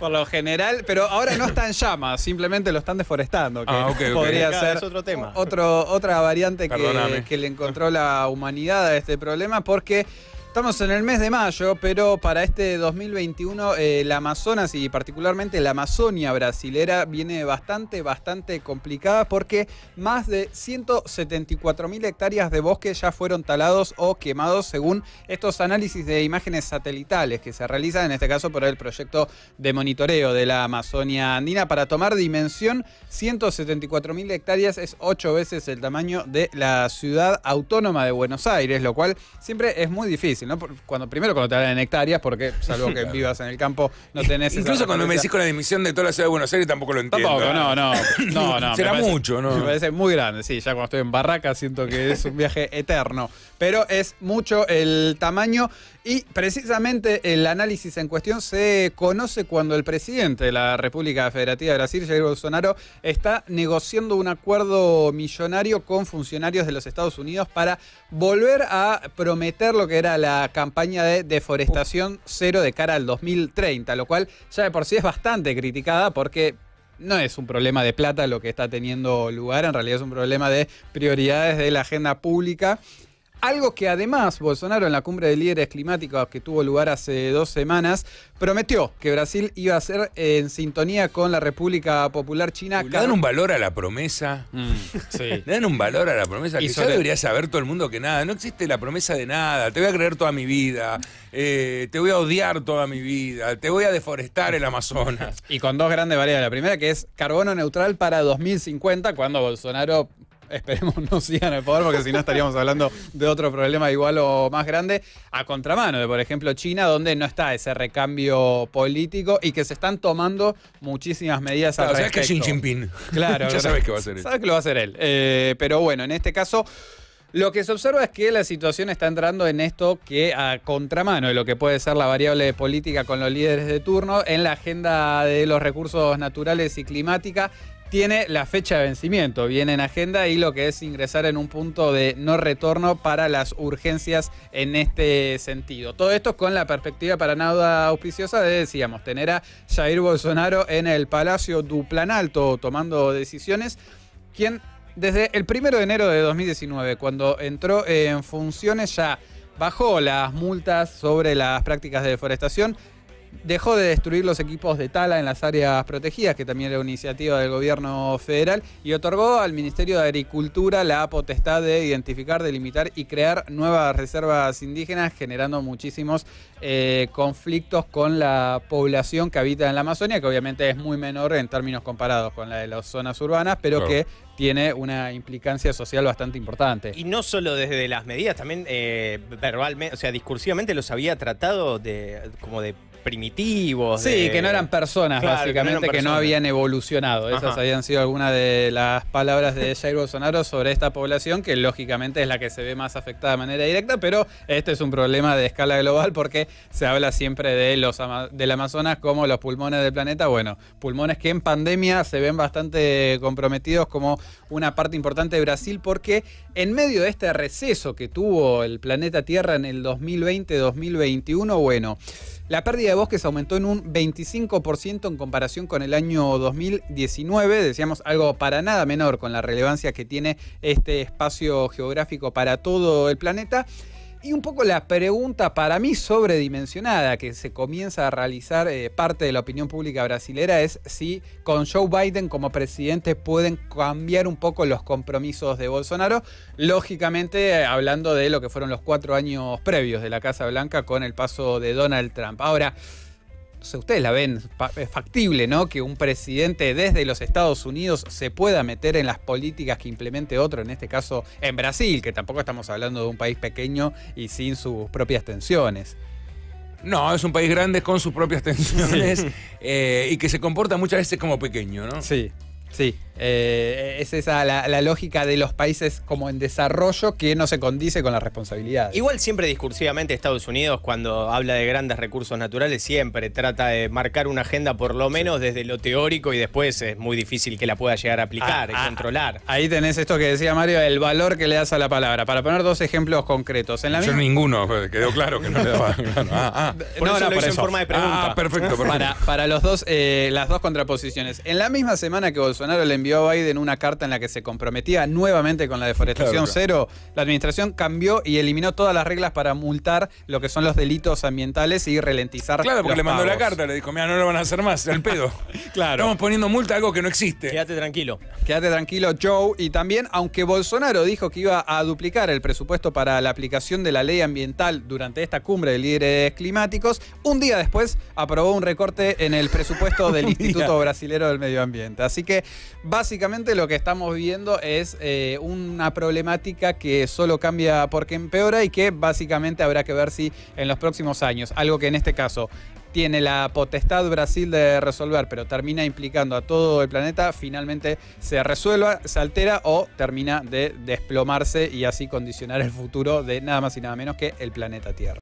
por lo general, pero ahora no está en llamas, simplemente lo están deforestando. Que ah, podría ser otro Otro, otra variante que, que, le encontró la humanidad a este problema, porque Estamos en el mes de mayo, pero para este 2021 eh, la Amazonas y particularmente la Amazonia brasilera viene bastante, bastante complicada porque más de 174.000 hectáreas de bosque ya fueron talados o quemados según estos análisis de imágenes satelitales que se realizan en este caso por el proyecto de monitoreo de la Amazonia andina. Para tomar dimensión, 174.000 hectáreas es ocho veces el tamaño de la ciudad autónoma de Buenos Aires, lo cual siempre es muy difícil cuando, primero cuando te hablan en hectáreas, porque salvo que vivas en el campo, no tenés. Incluso cuando me decís con la dimisión de toda la ciudad de Buenos Aires, tampoco lo entiendo. no, no. no, Será mucho, ¿no? Me parece muy grande, sí. Ya cuando estoy en Barraca siento que es un viaje eterno. Pero es mucho el tamaño y precisamente el análisis en cuestión se conoce cuando el presidente de la República Federativa de Brasil, Jair Bolsonaro, está negociando un acuerdo millonario con funcionarios de los Estados Unidos para volver a prometer lo que era la la campaña de deforestación cero de cara al 2030, lo cual ya de por sí es bastante criticada porque no es un problema de plata lo que está teniendo lugar, en realidad es un problema de prioridades de la agenda pública algo que además Bolsonaro en la cumbre de líderes climáticos que tuvo lugar hace dos semanas prometió que Brasil iba a ser en sintonía con la República Popular China. Le dan un valor a la promesa. Mm, le dan un valor a la promesa. Que y ya debería saber todo el mundo que nada. No existe la promesa de nada. Te voy a creer toda mi vida. Eh, te voy a odiar toda mi vida. Te voy a deforestar el Amazonas. Y con dos grandes variables. La primera que es carbono neutral para 2050, cuando Bolsonaro esperemos no sigan el poder, porque si no estaríamos hablando de otro problema igual o más grande, a contramano de, por ejemplo, China, donde no está ese recambio político y que se están tomando muchísimas medidas claro, al respecto. que Xi Jinping. ya sabes que va a ser él. Sabes que lo va a hacer él. Eh, pero bueno, en este caso... Lo que se observa es que la situación está entrando en esto que a contramano de lo que puede ser la variable política con los líderes de turno, en la agenda de los recursos naturales y climática, tiene la fecha de vencimiento, viene en agenda y lo que es ingresar en un punto de no retorno para las urgencias en este sentido. Todo esto con la perspectiva para nada auspiciosa de, decíamos, tener a Jair Bolsonaro en el Palacio Duplanalto tomando decisiones, quien desde el primero de enero de 2019, cuando entró en funciones, ya bajó las multas sobre las prácticas de deforestación, dejó de destruir los equipos de tala en las áreas protegidas, que también era una iniciativa del gobierno federal, y otorgó al Ministerio de Agricultura la potestad de identificar, delimitar y crear nuevas reservas indígenas, generando muchísimos eh, conflictos con la población que habita en la Amazonia, que obviamente es muy menor en términos comparados con la de las zonas urbanas, pero que tiene una implicancia social bastante importante. Y no solo desde las medidas, también eh, verbalmente, o sea, discursivamente los había tratado de como de primitivos. Sí, que no eran personas, básicamente, que no, habían evolucionado. Esas habían sido algunas de las palabras de Jair Bolsonaro sobre esta población, que lógicamente es la que se ve más afectada de manera directa, pero este es un problema de escala global porque se habla siempre de los del Amazonas como los pulmones del planeta. Bueno, pulmones que en pandemia se ven bastante comprometidos como una parte importante de Brasil, porque en medio de este receso que tuvo el planeta Tierra en el 2020-2021, bueno, la pérdida de bosques aumentó en un 25% en comparación con el año 2019, decíamos algo para nada menor con la relevancia que tiene este espacio geográfico para todo el planeta y un poco la pregunta para mí sobredimensionada que se comienza a realizar eh, parte de la opinión pública brasilera es si con Joe Biden como presidente pueden cambiar un poco los compromisos de Bolsonaro, lógicamente eh, hablando de lo que fueron los cuatro años previos de la Casa Blanca con el paso de Donald Trump. Ahora, ustedes la ven eh, factible, ¿no? Que un presidente desde los Estados Unidos se pueda meter en las políticas que implemente otro, en este caso en Brasil, que tampoco estamos hablando de un país pequeño y sin sus propias tensiones. No, es un país grande con sus propias tensiones eh, y que se comporta muchas veces como pequeño, ¿no? Sí, sí. Eh, es esa la, lógica de los países como en desarrollo que no se condice con la responsabilidad. Igual siempre discursivamente Estados Unidos cuando habla de grandes recursos naturales siempre trata de marcar una agenda por lo menos desde lo teórico y después es muy difícil que la pueda llegar a aplicar ah, y ah, controlar. Ahí tenés esto que decía Mario, el valor que le das a la palabra. Para poner dos ejemplos concretos. En la Yo ninguno, pues, quedó claro que no le daba. Ah, no, por en forma de pregunta. perfecto, Para, los dos, eh, las dos contraposiciones. En la misma semana que Bolsonaro le envió a Biden una carta en la que se comprometía nuevamente con la deforestación cero, la administración cambió y eliminó todas las reglas para multar lo que son los delitos ambientales y ralentizar. Claro, porque le mandó la carta, le dijo, mira, no lo van a hacer más, el pedo. claro. Estamos poniendo multa a algo que no existe. Quédate tranquilo. Quédate tranquilo, Joe. Y también, aunque Bolsonaro dijo que iba a duplicar el presupuesto para la aplicación de la ley ambiental durante esta cumbre de líderes climáticos, un día después aprobó un recorte en el presupuesto del Instituto Brasilero del Medio Ambiente. Así que básicamente lo que estamos viendo es eh, una problemática que solo cambia porque empeora y que básicamente habrá que ver si en los próximos años, algo que en este caso tiene la potestad Brasil de resolver, pero termina implicando a todo el planeta, finalmente se resuelva, se altera o termina de desplomarse y así condicionar el futuro de nada más y nada menos que el planeta Tierra.